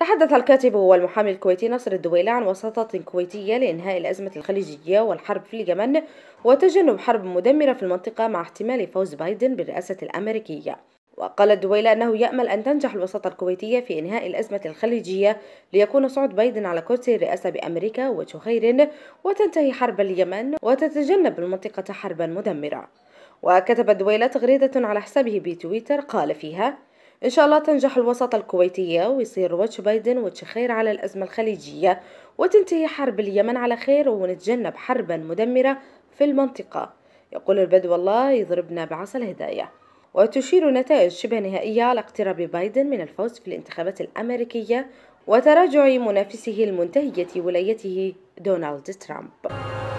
تحدث الكاتب والمحامي الكويتي نصر الدويلة عن وساطة كويتية لإنهاء الأزمة الخليجية والحرب في اليمن وتجنب حرب مدمرة في المنطقة مع احتمال فوز بايدن بالرئاسة الأمريكية وقال الدويلة أنه يأمل أن تنجح الوساطة الكويتية في إنهاء الأزمة الخليجية ليكون صعود بايدن على كرسي الرئاسة بأمريكا وتخير وتنتهي حرب اليمن وتتجنب المنطقة حربا مدمرة وكتب الدويلة تغريدة على حسابه بتويتر قال فيها إن شاء الله تنجح الوساطة الكويتية ويصير وجه بايدن وجه خير على الأزمة الخليجية وتنتهي حرب اليمن على خير ونتجنب حربا مدمرة في المنطقة يقول البدو الله يضربنا بعصا الهداية وتشير نتائج شبه نهائية على اقتراب بايدن من الفوز في الانتخابات الأمريكية وتراجع منافسه المنتهية ولايته دونالد ترامب